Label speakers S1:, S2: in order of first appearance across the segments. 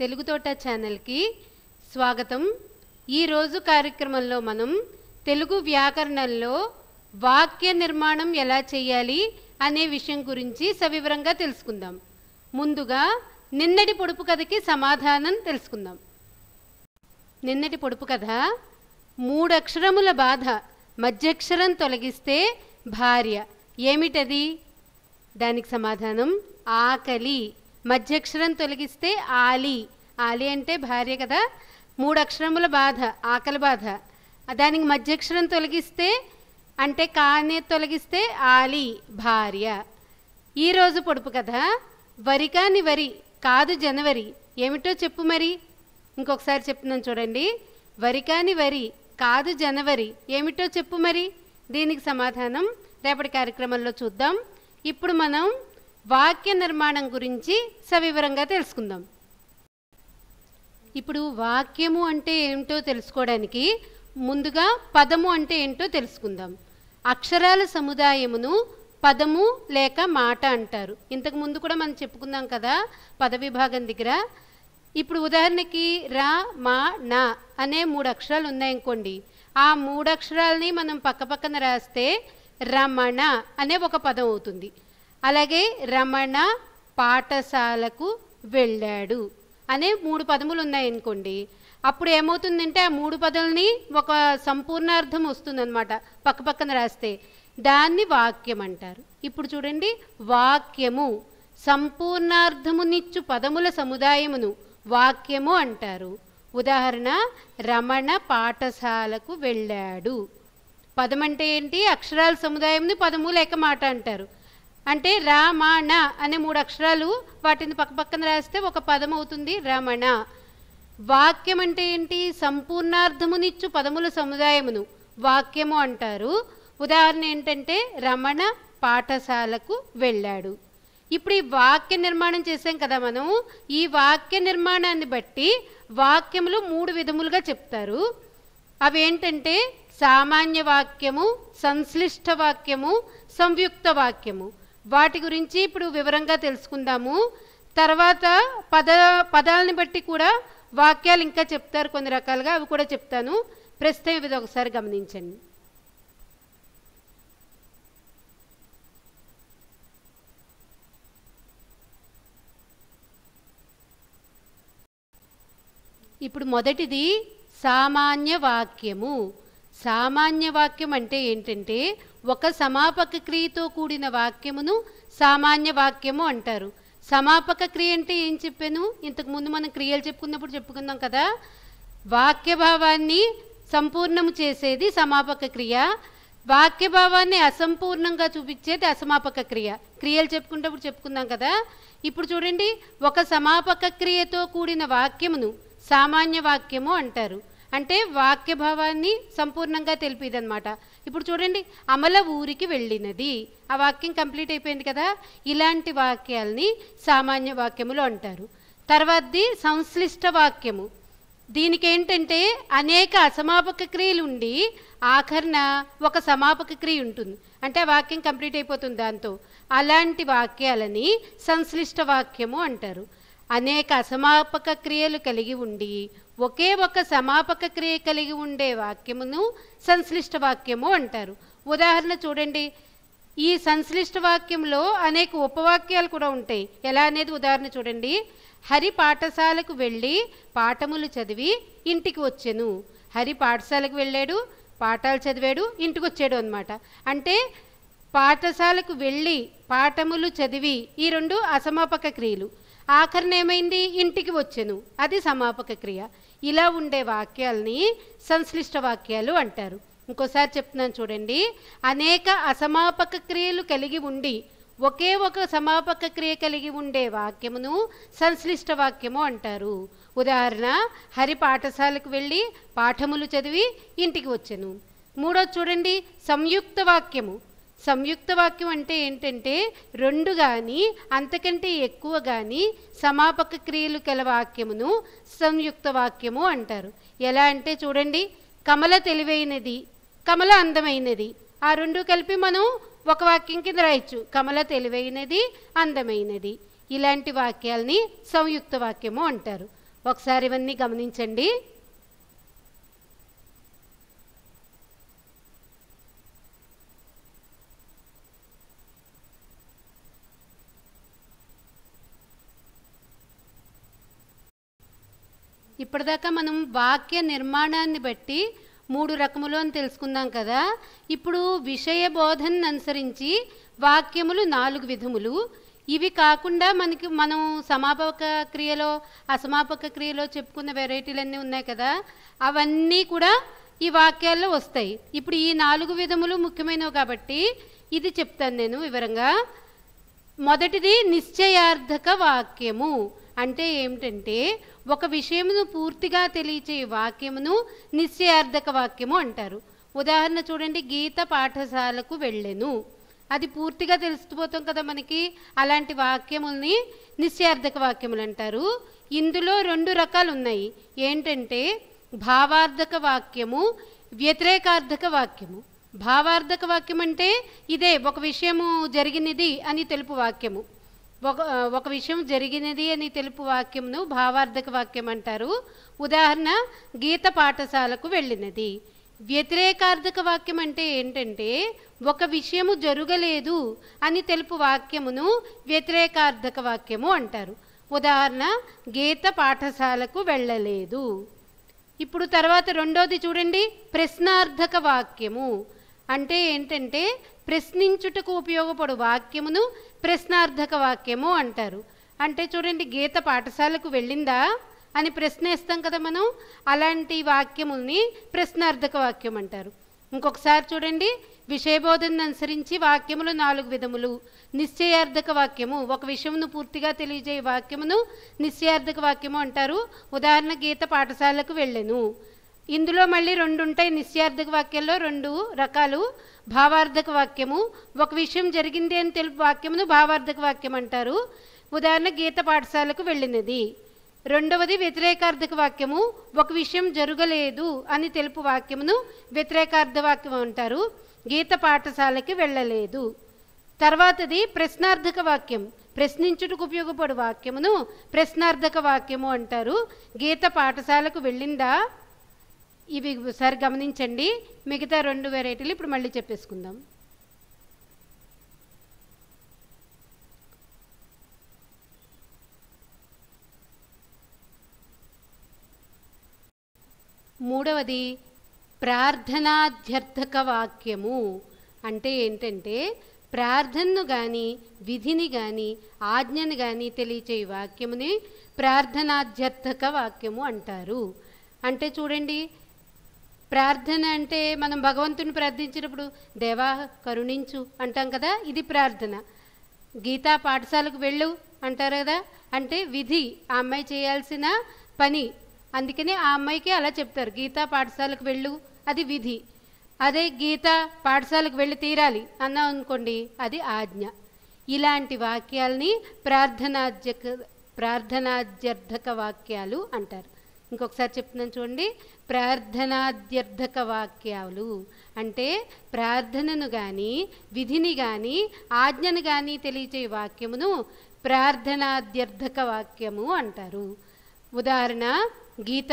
S1: తెలుగుతోట ఛానల్కి స్వాగతం ఈరోజు కార్యక్రమంలో మనం తెలుగు వ్యాకరణంలో వాక్య నిర్మాణం ఎలా చేయాలి అనే విషయం గురించి సవివరంగా తెలుసుకుందాం ముందుగా నిన్నటి పొడుపు కథకి సమాధానం తెలుసుకుందాం నిన్నటి పొడుపు కథ మూడక్షరముల బాధ మధ్యక్షరం తొలగిస్తే భార్య ఏమిటది దానికి సమాధానం ఆకలి మధ్యక్షరం తొలగిస్తే ఆలి ఆలి అంటే భార్య కదా మూడు అక్షరముల బాధ ఆకలి బాధ దానికి మధ్యక్షరం తొలగిస్తే అంటే కానే తొలగిస్తే ఆలి భార్య ఈరోజు పొడుపు కదా కాని వరి కాదు జనవరి ఏమిటో చెప్పు మరి ఇంకొకసారి చెప్తున్నాను చూడండి వరి కాని వరి కాదు జనవరి ఏమిటో చెప్పు మరి దీనికి సమాధానం రేపటి కార్యక్రమంలో చూద్దాం ఇప్పుడు మనం వాక్య నిర్మాణం గురించి సవివరంగా తెలుసుకుందాం ఇప్పుడు వాక్యము అంటే ఏమిటో తెలుసుకోవడానికి ముందుగా పదము అంటే ఏంటో తెలుసుకుందాం అక్షరాల సముదాయమును పదము లేక మాట అంటారు ఇంతకు ముందు కూడా మనం చెప్పుకుందాం కదా పద విభాగం దగ్గర ఇప్పుడు ఉదాహరణకి రా మా నా అనే మూడు అక్షరాలు ఉన్నాయనుకోండి ఆ మూడు అక్షరాలని మనం పక్కపక్కన రాస్తే రమణ అనే ఒక పదం అవుతుంది అలాగే రమణ పాఠశాలకు వెళ్ళాడు అనే మూడు పదములు ఉన్నాయి అనుకోండి అప్పుడు ఏమవుతుందంటే ఆ మూడు పదములని ఒక సంపూర్ణార్థం వస్తుందన్నమాట పక్క పక్కన రాస్తే దాన్ని వాక్యం అంటారు ఇప్పుడు చూడండి వాక్యము సంపూర్ణార్థమునిచ్చు పదముల సముదాయమును వాక్యము అంటారు ఉదాహరణ రమణ పాఠశాలకు వెళ్ళాడు పదం అంటే ఏంటి అక్షరాల సముదాయంని పదము లేక మాట అంటారు అంటే రామాణ అనే మూడు అక్షరాలు వాటిని పక్క పక్కన రాస్తే ఒక పదం అవుతుంది రమణ వాక్యం అంటే ఏంటి సంపూర్ణార్థమునిచ్చు పదముల సముదాయమును వాక్యము అంటారు ఉదాహరణ ఏంటంటే రమణ పాఠశాలకు వెళ్ళాడు ఇప్పుడు ఈ వాక్య నిర్మాణం చేసాం కదా మనం ఈ వాక్య నిర్మాణాన్ని బట్టి వాక్యములు మూడు విధములుగా చెప్తారు అవి ఏంటంటే సామాన్య వాక్యము సంశ్లిష్ట వాక్యము సంయుక్త వాక్యము వాటి గురించి ఇప్పుడు వివరంగా తెలుసుకుందాము తర్వాత పద పదాలని బట్టి కూడా వాక్యాలు ఇంకా చెప్తారు కొన్ని రకాలుగా అవి కూడా చెప్తాను ప్రస్తుతం ఇది ఒకసారి గమనించండి ఇప్పుడు మొదటిది సామాన్య వాక్యము సామాన్య వాక్యం అంటే ఏంటంటే ఒక సమాపక క్రియతో కూడిన వాక్యమును సామాన్య వాక్యము అంటారు సమాపక క్రియ అంటే ఏం చెప్పాను ఇంతకు ముందు మనం క్రియలు చెప్పుకున్నప్పుడు చెప్పుకున్నాం కదా వాక్యభావాన్ని సంపూర్ణము చేసేది సమాపక క్రియ వాక్యభావాన్ని అసంపూర్ణంగా చూపించేది అసమాపక క్రియ క్రియలు చెప్పుకున్నప్పుడు చెప్పుకున్నాం కదా ఇప్పుడు చూడండి ఒక సమాపక క్రియతో కూడిన వాక్యమును సామాన్య వాక్యము అంటారు అంటే వాక్యభావాన్ని సంపూర్ణంగా తెలిపిదనమాట ఇప్పుడు చూడండి అమల ఊరికి వెళ్ళినది ఆ వాక్యం కంప్లీట్ అయిపోయింది కదా ఇలాంటి వాక్యాలని సామాన్య వాక్యములు అంటారు తర్వాతది సంశ్లిష్ట వాక్యము దీనికి ఏంటంటే అనేక అసమాపక క్రియలు ఉండి ఆఖరణ ఒక సమాపక క్రియ ఉంటుంది అంటే ఆ వాక్యం కంప్లీట్ అయిపోతుంది దాంతో అలాంటి వాక్యాలని సంశ్లిష్ట వాక్యము అంటారు అనేక అసమాపక క్రియలు కలిగి ఉండి ఒకే ఒక సమాపక క్రియ కలిగి ఉండే వాక్యమును సంశ్లిష్ట వాక్యము అంటారు ఉదాహరణ చూడండి ఈ సంశ్లిష్ట వాక్యంలో అనేక ఉపవాక్యాలు కూడా ఉంటాయి ఎలా అనేది ఉదాహరణ చూడండి హరి పాఠశాలకు వెళ్ళి పాఠములు చదివి ఇంటికి వచ్చాను హరి పాఠశాలకు వెళ్ళాడు పాఠాలు చదివాడు ఇంటికి వచ్చాడు అనమాట అంటే పాఠశాలకు వెళ్ళి పాఠములు చదివి ఈ రెండు అసమాపక క్రియలు ఆఖరినేమైంది ఇంటికి వచ్చెను అది సమాపక క్రియ ఇలా ఉండే వాక్యాల్ని సంశ్లిష్ట వాక్యాలు అంటారు ఇంకోసారి చెప్తున్నాను చూడండి అనేక అసమాపక క్రియలు కలిగి ఉండి ఒకే ఒక సమాపక క్రియ కలిగి ఉండే వాక్యమును సంశ్లిష్ట వాక్యము అంటారు ఉదాహరణ హరి పాఠశాలకు వెళ్ళి పాఠములు చదివి ఇంటికి వచ్చెను మూడో చూడండి సంయుక్త వాక్యము సంయుక్త వాక్యం అంటే ఏంటంటే రెండు కానీ అంతకంటే ఎక్కువ కానీ సమాపక క్రియలు గల వాక్యమును సంయుక్త వాక్యము అంటారు ఎలా అంటే చూడండి కమల తెలివైనది కమల అందమైనది ఆ రెండు కలిపి మనం ఒక వాక్యం కింద రాయొచ్చు కమల తెలివైనది అందమైనది ఇలాంటి వాక్యాల్ని సంయుక్త వాక్యము అంటారు ఒకసారి ఇవన్నీ గమనించండి ఇప్పటిదాకా మనం వాక్య నిర్మాణాన్ని బట్టి మూడు రకములు అని తెలుసుకున్నాం కదా ఇప్పుడు విషయ బోధనను అనుసరించి వాక్యములు నాలుగు విధములు ఇవి కాకుండా మనకి మనం సమాపక క్రియలో అసమాపక క్రియలో చెప్పుకున్న వెరైటీలన్నీ ఉన్నాయి కదా అవన్నీ కూడా ఈ వాక్యాల్లో వస్తాయి ఇప్పుడు ఈ నాలుగు విధములు ముఖ్యమైనవి కాబట్టి ఇది చెప్తాను నేను వివరంగా మొదటిది నిశ్చయార్థక వాక్యము అంటే ఏమిటంటే ఒక విషయమును పూర్తిగా తెలియచే వాక్యమును నిశ్చయార్థక వాక్యము అంటారు ఉదాహరణ చూడండి గీత పాఠశాలకు వెళ్ళెను అది పూర్తిగా తెలుసుకుపోతాం కదా మనకి అలాంటి వాక్యముల్ని నిశ్చయార్థక వాక్యములు అంటారు ఇందులో రెండు రకాలు ఉన్నాయి ఏంటంటే భావార్థక వాక్యము వ్యతిరేకార్థక వాక్యము భావార్థక వాక్యం అంటే ఇదే ఒక విషయము జరిగినది అని తెలుపు వాక్యము ఒక ఒక విషయం జరిగినది అని తెలుపు వాక్యంను భావార్థక వాక్యం అంటారు ఉదాహరణ గీత పాఠశాలకు వెళ్ళినది వ్యతిరేకార్థక వాక్యం అంటే ఏంటంటే ఒక విషయము జరగలేదు అని తెలుపు వాక్యమును వ్యతిరేకార్థక వాక్యము అంటారు ఉదాహరణ గీత పాఠశాలకు వెళ్ళలేదు ఇప్పుడు తర్వాత రెండోది చూడండి ప్రశ్నార్థక వాక్యము అంటే ఏంటంటే ప్రశ్నించుటకు ఉపయోగపడు వాక్యమును ప్రశ్నార్థక వాక్యము అంటారు అంటే చూడండి గీత పాఠశాలకు వెళ్ళిందా అని ప్రశ్నేస్తాం కదా మనం అలాంటి వాక్యముల్ని ప్రశ్నార్థక వాక్యం అంటారు ఇంకొకసారి చూడండి విషయబోధనను అనుసరించి వాక్యములు నాలుగు విధములు నిశ్చయార్థక వాక్యము ఒక విషయమును పూర్తిగా తెలియజేయ వాక్యమును నిశ్చయార్థక వాక్యము అంటారు ఉదాహరణ గీత పాఠశాలకు వెళ్ళెను ఇందులో మళ్ళీ రెండు ఉంటాయి నిశ్చార్థక వాక్యంలో రెండు రకాలు భావార్థక వాక్యము ఒక విషయం జరిగింది అని తెలుపు వాక్యమును భావార్థక వాక్యం అంటారు ఉదాహరణ గీత పాఠశాలకు వెళ్ళినది రెండవది వ్యతిరేకార్థక వాక్యము ఒక విషయం జరగలేదు అని తెలుపు వాక్యమును వ్యతిరేకార్థ వాక్యం అంటారు గీత పాఠశాలకి వెళ్ళలేదు తర్వాతది ప్రశ్నార్థక వాక్యం ప్రశ్నించుటకు ఉపయోగపడు వాక్యమును ప్రశ్నార్థక వాక్యము అంటారు గీత పాఠశాలకు వెళ్ళిందా ఇవి సార్ గమనించండి మిగతా రెండు వెరైటీలు ఇప్పుడు మళ్ళీ చెప్పేసుకుందాం మూడవది ప్రార్థనాధ్యర్థక వాక్యము అంటే ఏంటంటే ప్రార్థనను కానీ విధిని కానీ ఆజ్ఞను కానీ తెలియచే వాక్యముని ప్రార్థనాధ్యర్థక వాక్యము అంటారు అంటే చూడండి ప్రార్థన అంటే మనం భగవంతుని ప్రార్థించినప్పుడు దేవా కరుణించు అంటాం కదా ఇది ప్రార్థన గీతా పాఠశాలకు వెళ్ళు అంటారు కదా అంటే విధి ఆ అమ్మాయి చేయాల్సిన పని అందుకనే ఆ అమ్మాయికి అలా చెప్తారు గీతా పాఠశాలకు వెళ్ళు అది విధి అదే గీత పాఠశాలకు వెళ్ళి తీరాలి అన్నాం అనుకోండి అది ఆజ్ఞ ఇలాంటి వాక్యాల్ని ప్రార్థనాధ్యక ప్రార్థనాధ్యర్థక వాక్యాలు అంటారు ఇంకొకసారి చెప్తున్నాను చూడండి ప్రార్థనాద్యర్థక వాక్యాలు అంటే ప్రార్థనను కానీ విధిని కానీ ఆజ్ఞను కానీ తెలియచే వాక్యమును ప్రార్థనాద్యర్థక వాక్యము అంటారు ఉదాహరణ గీత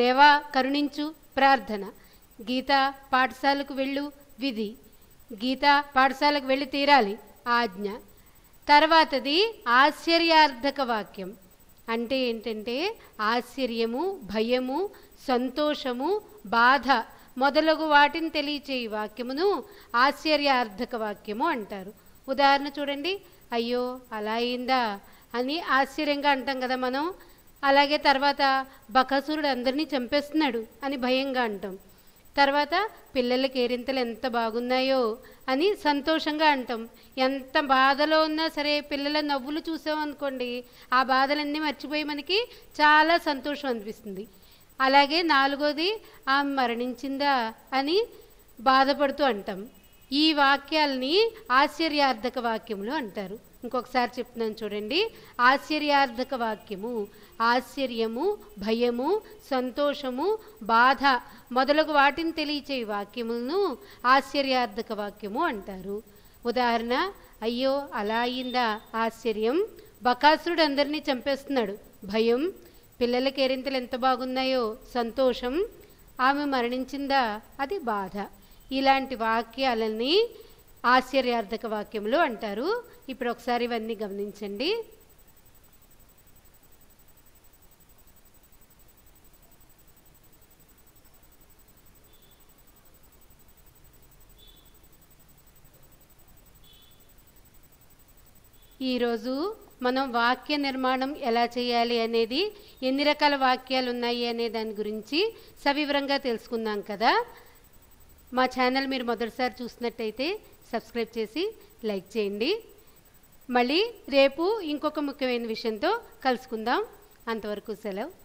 S1: దేవా కరుణించు ప్రార్థన గీత పాఠశాలకు వెళ్ళు విధి గీత పాఠశాలకు వెళ్ళి తీరాలి ఆజ్ఞ తర్వాతది ఆశ్చర్యార్థక వాక్యం అంటే ఏంటంటే ఆశ్చర్యము భయము సంతోషము బాధ మొదలగు వాటిని తెలియచేయి వాక్యమును ఆశ్చర్యార్థక వాక్యము అంటారు ఉదాహరణ చూడండి అయ్యో అలా అయిందా అని ఆశ్చర్యంగా అంటాం కదా మనం అలాగే తర్వాత బకాసురుడు అందరినీ చంపేస్తున్నాడు అని భయంగా అంటాం తర్వాత పిల్లల కేరింతలు ఎంత బాగున్నాయో అని సంతోషంగా అంటాం ఎంత బాధలో ఉన్నా సరే పిల్లల నవ్వులు చూసామనుకోండి ఆ బాధలన్నీ మర్చిపోయి మనకి చాలా సంతోషం అనిపిస్తుంది అలాగే నాలుగోది ఆమె మరణించిందా అని బాధపడుతూ అంటాం ఈ వాక్యాల్ని ఆశ్చర్యార్థక వాక్యంలో అంటారు ఇంకొకసారి చెప్తున్నాను చూడండి ఆశ్చర్యార్థక వాక్యము ఆశ్చర్యము భయము సంతోషము బాధ మొదలగు వాటిని తెలియచే వాక్యములను ఆశ్చర్యార్థక వాక్యము అంటారు ఉదాహరణ అయ్యో అలా అయిందా ఆశ్చర్యం బకాసురుడు అందరినీ చంపేస్తున్నాడు భయం పిల్లల కేరింతలు ఎంత బాగున్నాయో సంతోషం ఆమె మరణించిందా అది బాధ ఇలాంటి వాక్యాలని ఆశ్చర్యార్థక వాక్యములు అంటారు ఇప్పుడు ఒకసారి ఇవన్నీ గమనించండి ఈరోజు మనం వాక్య నిర్మాణం ఎలా చేయాలి అనేది ఎన్ని రకాల వాక్యాలు ఉన్నాయి అనే దాని గురించి సవివరంగా తెలుసుకుందాం కదా మా ఛానల్ మీరు మొదటిసారి చూసినట్టయితే సబ్స్క్రైబ్ చేసి లైక్ చేయండి మళ్ళీ రేపు ఇంకొక ముఖ్యమైన విషయంతో కలుసుకుందాం అంతవరకు సెలవు